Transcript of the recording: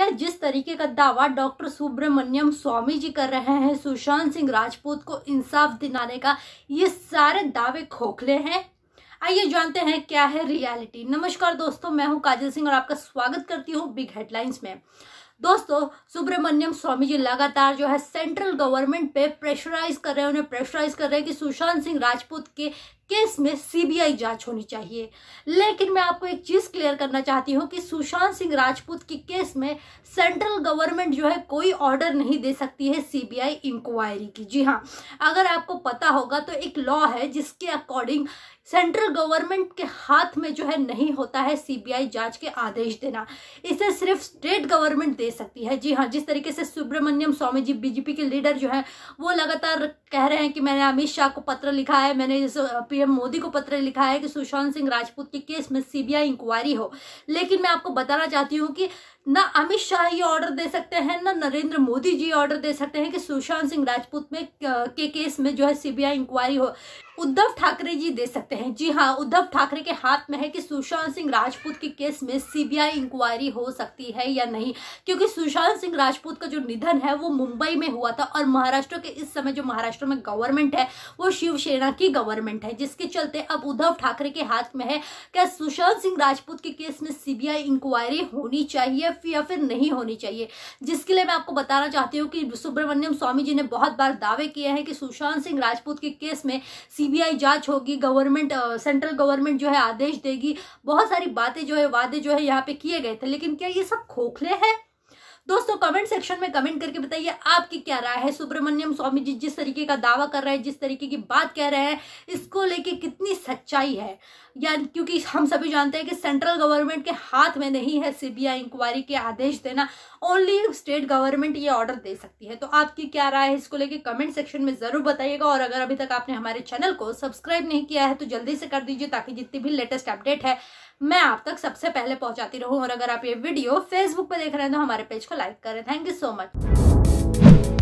क्या जिस तरीके का दावा डॉक्टर सुब्रमण्यम स्वामी जी कर रहे हैं सुशांत सिंह राजपूत को इंसाफ दिलाने का ये सारे दावे खोखले हैं आइए जानते हैं क्या है रियलिटी नमस्कार दोस्तों मैं हूं काजल सिंह और आपका स्वागत करती हूं बिग हेडलाइंस में दोस्तों सुब्रमण्यम स्वामी जी लगातार जो है सेंट्रल गवर्नमेंट पे प्रेशराइज कर रहे हैं उन्हें प्रेशराइज कर रहे हैं कि सुशांत सिंह राजपूत के केस में सीबीआई जांच होनी चाहिए लेकिन मैं आपको एक चीज क्लियर करना चाहती हूँ कि सुशांत सिंह राजपूत की केस में सेंट्रल गवर्नमेंट जो है कोई ऑर्डर नहीं दे सकती है सीबीआई इंक्वायरी की जी हाँ अगर आपको पता होगा तो एक लॉ है जिसके अकॉर्डिंग सेंट्रल गवर्नमेंट के हाथ में जो है नहीं होता है सीबीआई जांच के आदेश देना इसे सिर्फ स्टेट गवर्नमेंट दे सकती है जी हाँ जिस तरीके से सुब्रमण्यम स्वामी जी बीजेपी के लीडर जो है वो लगातार कह रहे हैं कि मैंने अमित शाह को पत्र लिखा है मैंने पीएम मोदी को पत्र लिखा है कि सुशांत सिंह राजपूत के केस में सीबीआई इंक्वायरी हो लेकिन मैं आपको बताना चाहती हूँ कि ना अमित शाह ये ऑर्डर दे सकते हैं ना नरेंद्र मोदी जी ऑर्डर दे सकते हैं कि सुशांत सिंह राजपूत में के केस में जो है सीबीआई इंक्वायरी हो उद्धव ठाकरे जी दे सकते हैं जी हाँ उद्धव ठाकरे के हाथ में है कि सुशांत सिंह राजपूत के केस में सीबीआई इंक्वायरी हो सकती है या नहीं क्योंकि सुशांत सिंह राजपूत का जो निधन है वो मुंबई में हुआ था और महाराष्ट्र के इस समय जो महाराष्ट्र में गवर्नमेंट है वो शिवसेना की गवर्नमेंट है जिसके चलते अब उद्धव ठाकरे के हाथ में है क्या सुशांत सिंह राजपूत के केस में सीबीआई इंक्वायरी होनी चाहिए या फिर नहीं होनी चाहिए जिसके लिए मैं आपको बताना चाहती हूँ कि सुब्रमण्यम स्वामी जी ने बहुत बार दावे किए हैं कि सुशांत सिंह राजपूत के केस में सीबीआई जांच होगी गवर्नमेंट सेंट्रल गवर्नमेंट जो है आदेश देगी बहुत सारी बातें जो है वादे जो है यहाँ पे किए गए थे लेकिन क्या ये सब खोखले हैं कमेंट सेक्शन में कमेंट करके बताइए आपकी क्या राय है सुब्रमण्यम स्वामी जी जिस तरीके का दावा कर रहे हैं जिस तरीके की बात कह रहे हैं इसको लेके कितनी सच्चाई है या क्योंकि हम सभी जानते हैं कि सेंट्रल गवर्नमेंट के हाथ में नहीं है सीबीआई इंक्वायरी के आदेश देना ओनली स्टेट गवर्नमेंट ये ऑर्डर दे सकती है तो आपकी क्या राय है इसको लेके कमेंट सेक्शन में जरूर बताइएगा और अगर अभी तक आपने हमारे चैनल को सब्सक्राइब नहीं किया है तो जल्दी से कर दीजिए ताकि जितनी भी लेटेस्ट अपडेट है मैं आप तक सबसे पहले पहुंचाती रहूं और अगर आप ये वीडियो फेसबुक पर देख रहे हैं तो हमारे पेज को लाइक करें थैंक यू सो मच